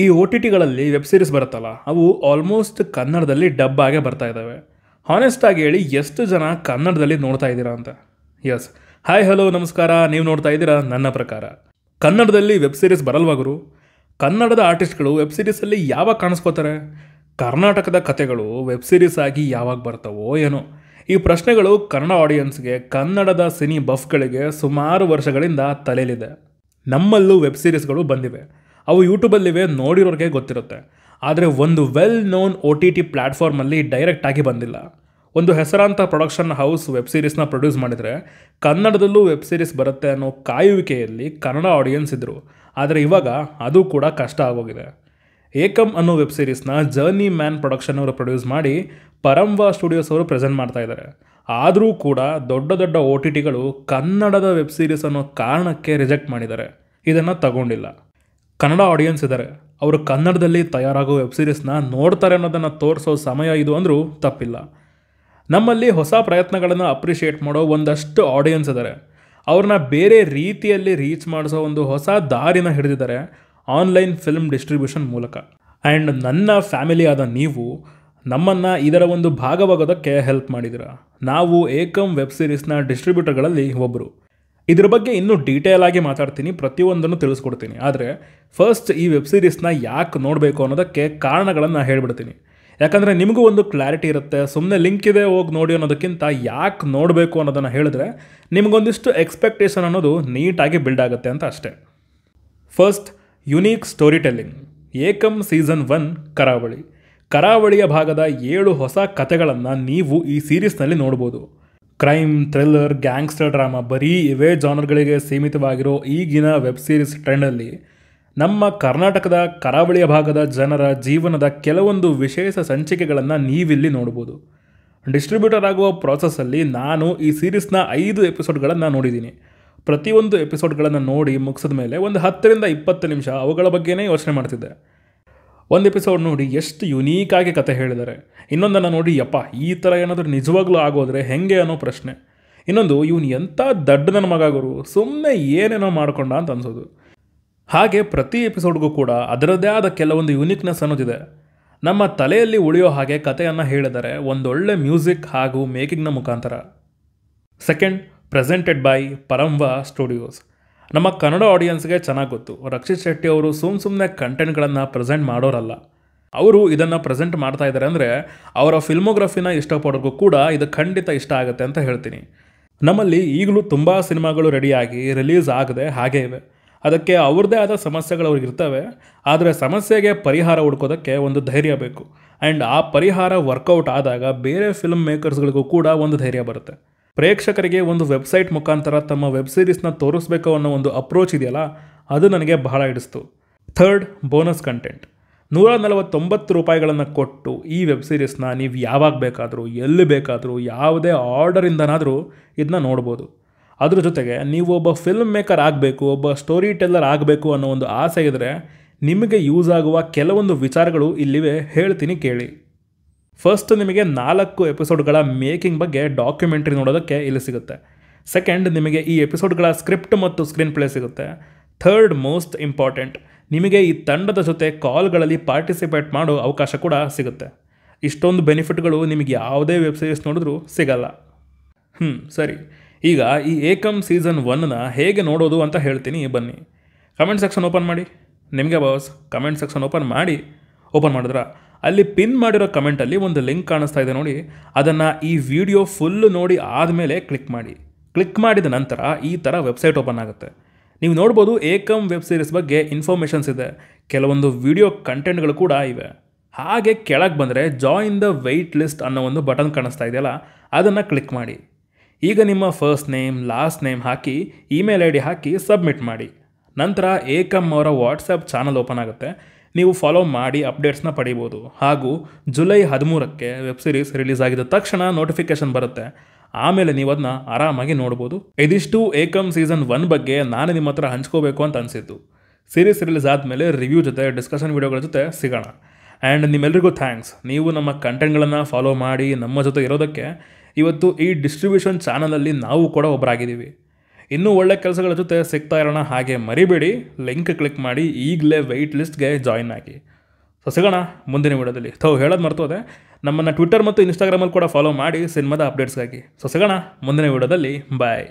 ಈ O T ಟಿಗಳಲ್ಲಿ web series ಬರುತ್ತಲ್ಲ ಅವು ಆಲ್ಮೋಸ್ಟ್ ಕನ್ನಡದಲ್ಲಿ ಡಬ್ ಆಗೇ ಬರ್ತಾ ಇದ್ದಾವೆ ಆಗಿ ಹೇಳಿ ಎಷ್ಟು ಜನ ಕನ್ನಡದಲ್ಲಿ ನೋಡ್ತಾ ಇದ್ದೀರಾ ಅಂತ ಎಸ್ ಹಾಯ್ ಹಲೋ ನಮಸ್ಕಾರ ನೀವು ನೋಡ್ತಾ ಇದ್ದೀರಾ ನನ್ನ ಪ್ರಕಾರ ಕನ್ನಡದಲ್ಲಿ ವೆಬ್ ಸೀರೀಸ್ ಬರಲ್ವಾಗರು ಗುರು ಕನ್ನಡದ ಆರ್ಟಿಸ್ಟ್ಗಳು ವೆಬ್ ಸೀರೀಸಲ್ಲಿ ಯಾವಾಗ ಕಾಣಿಸ್ಕೋತಾರೆ ಕರ್ನಾಟಕದ ಕತೆಗಳು ವೆಬ್ ಸೀರೀಸ್ ಆಗಿ ಯಾವಾಗ ಬರ್ತವೋ ಏನೋ ಈ ಪ್ರಶ್ನೆಗಳು ಕನ್ನಡ ಆಡಿಯನ್ಸ್ಗೆ ಕನ್ನಡದ ಸಿನಿ ಬಫ್ಗಳಿಗೆ ಸುಮಾರು ವರ್ಷಗಳಿಂದ ತಲೆಯಲಿದೆ ನಮ್ಮಲ್ಲೂ ವೆಬ್ ಸೀರೀಸ್ಗಳು ಬಂದಿವೆ ಅವು ಯೂಟ್ಯೂಬಲ್ಲಿವೆ ನೋಡಿರೋರಿಗೆ ಗೊತ್ತಿರುತ್ತೆ ಆದರೆ ಒಂದು well known O T T ಪ್ಲ್ಯಾಟ್ಫಾರ್ಮಲ್ಲಿ ಡೈರೆಕ್ಟಾಗಿ ಬಂದಿಲ್ಲ ಒಂದು ಹೆಸರಾಂತ ಪ್ರೊಡಕ್ಷನ್ ಹೌಸ್ ವೆಬ್ ಸೀರೀಸ್ನ ಪ್ರೊಡ್ಯೂಸ್ ಮಾಡಿದರೆ ಕನ್ನಡದಲ್ಲೂ ವೆಬ್ ಸೀರೀಸ್ ಬರುತ್ತೆ ಅನ್ನೋ ಕಾಯುವಿಕೆಯಲ್ಲಿ ಕನ್ನಡ ಆಡಿಯನ್ಸ್ ಇದ್ದರು ಆದರೆ ಇವಾಗ ಅದು ಕೂಡ ಕಷ್ಟ ಆಗೋಗಿದೆ ಏಕಂ ಅನ್ನೋ ವೆಬ್ ಸೀರೀಸ್ನ ಜರ್ನಿ ಮ್ಯಾನ್ ಪ್ರೊಡಕ್ಷನ್ ಅವರು ಪ್ರೊಡ್ಯೂಸ್ ಮಾಡಿ ಪರಂವ ಸ್ಟುಡಿಯೋಸ್ ಅವರು ಪ್ರೆಸೆಂಟ್ ಮಾಡ್ತಾ ಇದ್ದಾರೆ ಆದರೂ ಕೂಡ ದೊಡ್ಡ ದೊಡ್ಡ ಒ ಟಿ ಟಿಗಳು ಕನ್ನಡದ ವೆಬ್ ಸೀರೀಸ್ ಅನ್ನೋ ಕಾರಣಕ್ಕೆ ರಿಜೆಕ್ಟ್ ಮಾಡಿದ್ದಾರೆ ಇದನ್ನು ತಗೊಂಡಿಲ್ಲ ಕನ್ನಡ ಆಡಿಯನ್ಸ್ ಇದ್ದಾರೆ ಅವರು ಕನ್ನಡದಲ್ಲಿ ತಯಾರಾಗೋ ವೆಬ್ ಸೀರೀಸ್ನ ನೋಡ್ತಾರೆ ಅನ್ನೋದನ್ನು ತೋರಿಸೋ ಸಮಯ ಇದು ಅಂದರೂ ತಪ್ಪಿಲ್ಲ ನಮ್ಮಲ್ಲಿ ಹೊಸ ಪ್ರಯತ್ನಗಳನ್ನು ಅಪ್ರಿಷಿಯೇಟ್ ಮಾಡೋ ಒಂದಷ್ಟು ಆಡಿಯನ್ಸ್ ಇದ್ದಾರೆ ಅವ್ರನ್ನ ಬೇರೆ ರೀತಿಯಲ್ಲಿ ರೀಚ್ ಮಾಡಿಸೋ ಒಂದು ಹೊಸ ದಾರಿನ ಹಿಡಿದಿದ್ದಾರೆ ಆನ್ಲೈನ್ ಫಿಲ್ಮ್ ಡಿಸ್ಟ್ರಿಬ್ಯೂಷನ್ ಮೂಲಕ ಆ್ಯಂಡ್ ನನ್ನ ಫ್ಯಾಮಿಲಿ ಆದ ನೀವು ನಮ್ಮನ್ನು ಇದರ ಒಂದು ಭಾಗವಾಗೋದಕ್ಕೆ ಹೆಲ್ಪ್ ಮಾಡಿದಿರ ನಾವು ಏಕಂ ವೆಬ್ ಸೀರೀಸ್ನ ಡಿಸ್ಟ್ರಿಬ್ಯೂಟರ್ಗಳಲ್ಲಿ ಒಬ್ಬರು ಇದ್ರ ಬಗ್ಗೆ ಇನ್ನೂ ಡೀಟೇಲ್ ಆಗಿ ಮಾತಾಡ್ತೀನಿ ಪ್ರತಿಯೊಂದನ್ನು ತಿಳಿಸ್ಕೊಡ್ತೀನಿ ಆದರೆ ಫಸ್ಟ್ ಈ ವೆಬ್ ಸೀರೀಸ್ನ ಯಾಕೆ ನೋಡಬೇಕು ಅನ್ನೋದಕ್ಕೆ ಕಾರಣಗಳನ್ನು ಹೇಳ್ಬಿಡ್ತೀನಿ ಯಾಕಂದರೆ ನಿಮಗೂ ಒಂದು ಕ್ಲಾರಿಟಿ ಇರುತ್ತೆ ಸುಮ್ಮನೆ ಲಿಂಕ್ ಇದೆ ಹೋಗಿ ನೋಡಿ ಅನ್ನೋದಕ್ಕಿಂತ ಯಾಕೆ ನೋಡಬೇಕು ಅನ್ನೋದನ್ನು ಹೇಳಿದ್ರೆ ನಿಮಗೊಂದಿಷ್ಟು ಎಕ್ಸ್ಪೆಕ್ಟೇಷನ್ ಅನ್ನೋದು ನೀಟಾಗಿ ಬಿಲ್ಡ್ ಆಗುತ್ತೆ ಅಂತ ಅಷ್ಟೇ first unique story telling Ekam season one ಕರಾವಳಿ ಕರಾವಳಿಯ ಭಾಗದ ಏಳು ಹೊಸ ಕಥೆಗಳನ್ನು ನೀವು ಈ ಸೀರೀಸ್ನಲ್ಲಿ ನೋಡ್ಬೋದು ಕ್ರೈಮ್ ಥ್ರಿಲ್ಲರ್ ಗ್ಯಾಂಗ್ಸ್ಟರ್ ಡ್ರಾಮಾ ಬರೀ ಇವೇ ಜಾನರ್ಗಳಿಗೆ ಸೀಮಿತವಾಗಿರೋ ಈಗಿನ ವೆಬ್ ಸೀರೀಸ್ ಟ್ರೆಂಡಲ್ಲಿ ನಮ್ಮ ಕರ್ನಾಟಕದ ಕರಾವಳಿಯ ಭಾಗದ ಜನರ ಜೀವನದ ಕೆಲವೊಂದು ವಿಶೇಷ ಸಂಚಿಕೆಗಳನ್ನು ನೀವಿಲ್ಲಿ ನೋಡ್ಬೋದು ಡಿಸ್ಟ್ರಿಬ್ಯೂಟರ್ ಆಗುವ ಪ್ರೋಸೆಸ್ಸಲ್ಲಿ ನಾನು ಈ ಸೀರೀಸ್ನ ಐದು ಎಪಿಸೋಡ್ಗಳನ್ನು ನೋಡಿದ್ದೀನಿ ಪ್ರತಿಯೊಂದು ಎಪಿಸೋಡ್ಗಳನ್ನು ನೋಡಿ ಮುಗಿಸಿದ ಮೇಲೆ ಒಂದು ಹತ್ತರಿಂದ ಇಪ್ಪತ್ತು ನಿಮಿಷ ಅವುಗಳ ಬಗ್ಗೆನೇ ಯೋಚನೆ ಮಾಡ್ತಿದ್ದೆ ಒಂದು ಎಪಿಸೋಡ್ ನೋಡಿ ಎಷ್ಟು ಯುನೀಕಾಗಿ ಕತೆ ಹೇಳಿದ್ದಾರೆ ಇನ್ನೊಂದನ್ನು ನೋಡಿ ಯಪ್ಪ ಈ ಥರ ಏನಾದರೂ ನಿಜವಾಗ್ಲೂ ಆಗೋದ್ರೆ ಹೆಂಗೆ ಅನ್ನೋ ಪ್ರಶ್ನೆ ಇನ್ನೊಂದು ಇವನು ಎಂಥ ದಡ್ಡ ನನ್ನ ಮಗ ಗುರು ಸುಮ್ಮನೆ ಏನೇನೋ ಮಾಡ್ಕೊಂಡ ಅಂತ ಅನ್ಸೋದು ಹಾಗೆ ಪ್ರತಿ ಎಪಿಸೋಡ್ಗೂ ಕೂಡ ಅದರದ್ದೇ ಆದ ಕೆಲವೊಂದು ಯುನೀಕ್ನೆಸ್ ಅನ್ನೋದಿದೆ ನಮ್ಮ ತಲೆಯಲ್ಲಿ ಉಳಿಯೋ ಹಾಗೆ ಕತೆಯನ್ನು ಹೇಳಿದರೆ ಒಂದೊಳ್ಳೆ ಮ್ಯೂಸಿಕ್ ಹಾಗೂ ಮೇಕಿಂಗ್ನ ಮುಖಾಂತರ second presented by Paramvah studios ನಮ್ಮ ಕನ್ನಡ ಆಡಿಯನ್ಸ್ಗೆ ಚೆನ್ನಾಗಿ ಗೊತ್ತು ರಕ್ಷಿತ್ ಶೆಟ್ಟಿ ಅವರು ಸುಮ್ ಸುಮ್ಮನೆ ಕಂಟೆಂಟ್ಗಳನ್ನು ಪ್ರೆಸೆಂಟ್ ಮಾಡೋರಲ್ಲ ಅವರು ಇದನ್ನು ಪ್ರೆಸೆಂಟ್ ಮಾಡ್ತಾ ಇದ್ದಾರೆ ಅಂದರೆ ಅವರ ಫಿಲ್ಮೋಗ್ರಫಿನ ಇಷ್ಟಪಡೋರ್ಗೂ ಕೂಡ ಇದು ಖಂಡಿತ ಇಷ್ಟ ಆಗುತ್ತೆ ಅಂತ ಹೇಳ್ತೀನಿ ನಮ್ಮಲ್ಲಿ ಈಗಲೂ ತುಂಬ ಸಿನಿಮಾಗಳು ರೆಡಿಯಾಗಿ ರಿಲೀಸ್ ಆಗದೆ ಹಾಗೇ ಇವೆ ಅದಕ್ಕೆ ಅವ್ರದ್ದೇ ಆದ ಸಮಸ್ಯೆಗಳು ಇರ್ತವೆ ಆದರೆ ಸಮಸ್ಯೆಗೆ ಪರಿಹಾರ ಹುಡ್ಕೋದಕ್ಕೆ ಒಂದು ಧೈರ್ಯ ಬೇಕು ಆ್ಯಂಡ್ ಆ ಪರಿಹಾರ ವರ್ಕೌಟ್ ಆದಾಗ ಬೇರೆ ಫಿಲ್ಮ್ ಮೇಕರ್ಸ್ಗಳಿಗೂ ಕೂಡ ಒಂದು ಧೈರ್ಯ ಬರುತ್ತೆ ಪ್ರೇಕ್ಷಕರಿಗೆ ಒಂದು ವೆಬ್ಸೈಟ್ ಮುಖಾಂತರ ತಮ್ಮ ವೆಬ್ ಸೀರೀಸ್ನ ತೋರಿಸ್ಬೇಕು ಅನ್ನೋ ಒಂದು ಅಪ್ರೋಚ್ ಇದೆಯಲ್ಲ ಅದು ನನಗೆ ಬಹಳ ಹಿಡಿಸ್ತು ಥರ್ಡ್ ಬೋನಸ್ ಕಂಟೆಂಟ್ ನೂರ ನಲವತ್ತೊಂಬತ್ತು ರೂಪಾಯಿಗಳನ್ನು ಕೊಟ್ಟು ಈ ವೆಬ್ ಸೀರೀಸ್ನ ನೀವು ಯಾವಾಗ ಬೇಕಾದರೂ ಎಲ್ಲಿ ಬೇಕಾದರೂ ಯಾವುದೇ ಆರ್ಡರಿಂದನಾದರೂ ಇದನ್ನ ನೋಡ್ಬೋದು ಅದ್ರ ಜೊತೆಗೆ ನೀವು ಒಬ್ಬ ಫಿಲ್ಮ್ ಮೇಕರ್ ಆಗಬೇಕು ಒಬ್ಬ ಸ್ಟೋರಿ ಟೆಲ್ಲರ್ ಆಗಬೇಕು ಅನ್ನೋ ಒಂದು ಆಸೆ ಇದ್ದರೆ ನಿಮಗೆ ಯೂಸ್ ಆಗುವ ಕೆಲವೊಂದು ವಿಚಾರಗಳು ಇಲ್ಲಿವೆ ಹೇಳ್ತೀನಿ ಕೇಳಿ ಫಸ್ಟ್ ನಿಮಗೆ ನಾಲ್ಕು ಎಪಿಸೋಡ್ಗಳ ಮೇಕಿಂಗ್ ಬಗ್ಗೆ ಡಾಕ್ಯುಮೆಂಟ್ರಿ ನೋಡೋದಕ್ಕೆ ಇಲ್ಲಿ ಸಿಗುತ್ತೆ ಸೆಕೆಂಡ್ ನಿಮಗೆ ಈ ಎಪಿಸೋಡ್ಗಳ ಸ್ಕ್ರಿಪ್ಟ್ ಮತ್ತು ಸ್ಕ್ರೀನ್ ಪ್ಲೇ ಸಿಗುತ್ತೆ ಥರ್ಡ್ ಮೋಸ್ಟ್ ಇಂಪಾರ್ಟೆಂಟ್ ನಿಮಗೆ ಈ ತಂಡದ ಜೊತೆ ಕಾಲ್ಗಳಲ್ಲಿ ಪಾರ್ಟಿಸಿಪೇಟ್ ಮಾಡೋ ಅವಕಾಶ ಕೂಡ ಸಿಗುತ್ತೆ ಇಷ್ಟೊಂದು ಬೆನಿಫಿಟ್ಗಳು ನಿಮಗೆ ಯಾವುದೇ ವೆಬ್ ಸೀರೀಸ್ ನೋಡಿದ್ರೂ ಸಿಗಲ್ಲ ಹ್ಞೂ ಸರಿ ಈಗ ಈ ಏಕಂ ಸೀಸನ್ ಒನ್ನ ಹೇಗೆ ನೋಡೋದು ಅಂತ ಹೇಳ್ತೀನಿ ಬನ್ನಿ ಕಮೆಂಟ್ ಸೆಕ್ಷನ್ ಓಪನ್ ಮಾಡಿ ನಿಮಗೆ ಬಾಸ್ ಕಮೆಂಟ್ ಸೆಕ್ಷನ್ ಓಪನ್ ಮಾಡಿ ಓಪನ್ ಮಾಡಿದ್ರಾ ಅಲ್ಲಿ ಪಿನ್ ಮಾಡಿರೋ ಕಮೆಂಟಲ್ಲಿ ಒಂದು ಲಿಂಕ್ ಕಾಣಿಸ್ತಾ ಇದೆ ನೋಡಿ ಅದನ್ನು ಈ ವಿಡಿಯೋ ಫುಲ್ಲು ನೋಡಿ ಆದಮೇಲೆ ಕ್ಲಿಕ್ ಮಾಡಿ ಕ್ಲಿಕ್ ಮಾಡಿದ ನಂತರ ಈ ಥರ ವೆಬ್ಸೈಟ್ ಓಪನ್ ಆಗುತ್ತೆ ನೀವು ನೋಡ್ಬೋದು ಏಕಂ ವೆಬ್ ಸೀರೀಸ್ ಬಗ್ಗೆ ಇನ್ಫಾರ್ಮೇಷನ್ಸ್ ಇದೆ ಕೆಲವೊಂದು ವಿಡಿಯೋ ಕಂಟೆಂಟ್ಗಳು ಕೂಡ ಇವೆ ಹಾಗೆ ಕೆಳಗೆ ಬಂದರೆ ಜಾಯಿನ್ ದ ವೆಯ್ಟ್ ಲಿಸ್ಟ್ ಅನ್ನೋ ಒಂದು ಬಟನ್ ಕಾಣಿಸ್ತಾ ಇದೆಯಲ್ಲ ಅದನ್ನು ಕ್ಲಿಕ್ ಮಾಡಿ ಈಗ ನಿಮ್ಮ ಫಸ್ಟ್ ನೇಮ್ ಲಾಸ್ಟ್ ನೇಮ್ ಹಾಕಿ ಇಮೇಲ್ ಐ ಡಿ ಹಾಕಿ ಸಬ್ಮಿಟ್ ಮಾಡಿ ನಂತರ ಏಕಮ್ ಅವರ ವಾಟ್ಸಪ್ ಚಾನಲ್ ಓಪನ್ ಆಗುತ್ತೆ ನೀವು ಫಾಲೋ ಮಾಡಿ ಅಪ್ಡೇಟ್ಸ್ನ ಪಡೀಬೋದು ಹಾಗೂ ಜುಲೈ ಹದಿಮೂರಕ್ಕೆ ವೆಬ್ ಸಿರೀಸ್ ರಿಲೀಸ್ ಆಗಿದ ತಕ್ಷಣ ನೋಟಿಫಿಕೇಶನ್ ಬರುತ್ತೆ ಆಮೇಲೆ ನೀವು ಅದನ್ನ ಆರಾಮಾಗಿ ನೋಡ್ಬೋದು ಇದಿಷ್ಟು ಏಕಂ ಸೀಸನ್ ಒನ್ ಬಗ್ಗೆ ನಾನು ನಿಮ್ಮ ಹತ್ರ ಹಂಚ್ಕೋಬೇಕು ಅಂತ ಅನಿಸಿದ್ದು ಸೀರೀಸ್ ರಿಲೀಸ್ ಆದಮೇಲೆ ರಿವ್ಯೂ ಜೊತೆ ಡಿಸ್ಕಷನ್ ವೀಡಿಯೋಗಳ ಜೊತೆ ಸಿಗೋಣ ಆ್ಯಂಡ್ ನಿಮ್ಮೆಲ್ರಿಗೂ ಥ್ಯಾಂಕ್ಸ್ ನೀವು ನಮ್ಮ ಕಂಟೆಂಟ್ಗಳನ್ನು ಫಾಲೋ ಮಾಡಿ ನಮ್ಮ ಜೊತೆ ಇರೋದಕ್ಕೆ ಇವತ್ತು ಈ ಡಿಸ್ಟ್ರಿಬ್ಯೂಷನ್ ಚಾನಲಲ್ಲಿ ನಾವು ಕೂಡ ಒಬ್ಬರಾಗಿದ್ದೀವಿ ಇನ್ನೂ ಒಳ್ಳೆ ಕೆಲಸಗಳ ಜೊತೆ ಸಿಗ್ತಾ ಇರೋಣ ಹಾಗೆ ಮರಿಬೇಡಿ ಲಿಂಕ್ ಕ್ಲಿಕ್ ಮಾಡಿ ಈಗಲೇ ವೆಯ್ಟ್ ಲಿಸ್ಟ್ಗೆ ಜಾಯಿನ್ ಆಗಿ ಸೊ ಸಿಗೋಣ ಮುಂದಿನ ವಿಡಿಯೋದಲ್ಲಿ ಸೊ ಹೇಳೋದು ಮರ್ತೋದೆ ನಮ್ಮನ್ನು ಟ್ವಿಟರ್ ಮತ್ತು ಇನ್ಸ್ಟಾಗ್ರಾಮಲ್ಲಿ ಕೂಡ ಫಾಲೋ ಮಾಡಿ ಸಿನಿಮಾದ ಅಪ್ಡೇಟ್ಸ್ಗಾಗಿ ಸೊ ಸಿಗೋಣ ಮುಂದಿನ ವಿಡಿಯೋದಲ್ಲಿ ಬಾಯ್